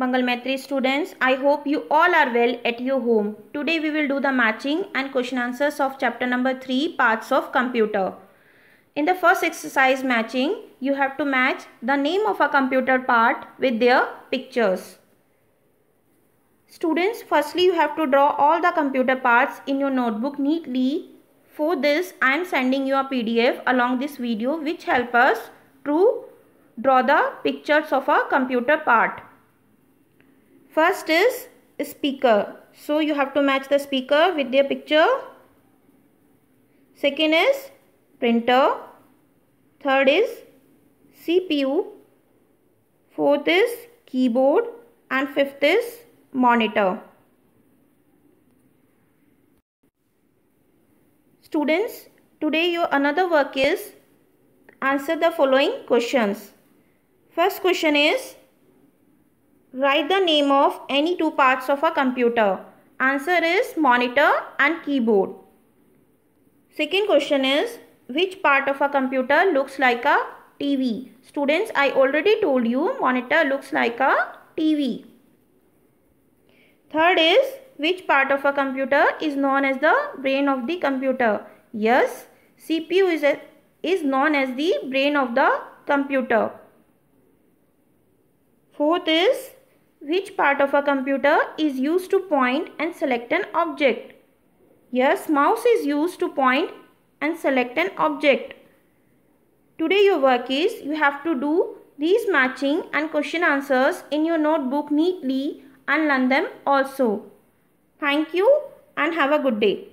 Mangal Maitri students, I hope you all are well at your home. Today we will do the matching and question answers of chapter number 3 parts of computer. In the first exercise matching, you have to match the name of a computer part with their pictures. Students, firstly you have to draw all the computer parts in your notebook neatly. For this, I am sending you a PDF along this video which help us to draw the pictures of a computer part. First is speaker. So you have to match the speaker with their picture. Second is printer. Third is CPU. Fourth is keyboard. And fifth is monitor. Students, today your another work is answer the following questions. First question is Write the name of any two parts of a computer. Answer is monitor and keyboard. Second question is which part of a computer looks like a TV? Students, I already told you monitor looks like a TV. Third is which part of a computer is known as the brain of the computer? Yes, CPU is, a, is known as the brain of the computer. Fourth is which part of a computer is used to point and select an object? Yes, mouse is used to point and select an object. Today your work is you have to do these matching and question answers in your notebook neatly and learn them also. Thank you and have a good day.